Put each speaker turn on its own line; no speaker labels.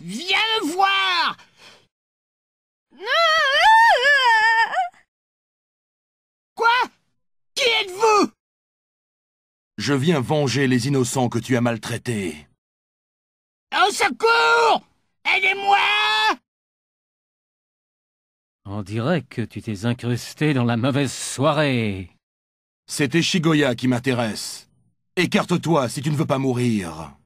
Viens me voir Quoi Qui êtes-vous
Je viens venger les innocents que tu as maltraités.
Au secours Aidez-moi
On dirait que tu t'es incrusté dans la mauvaise soirée. C'était Shigoya qui
m'intéresse. Écarte-toi si tu ne veux pas mourir.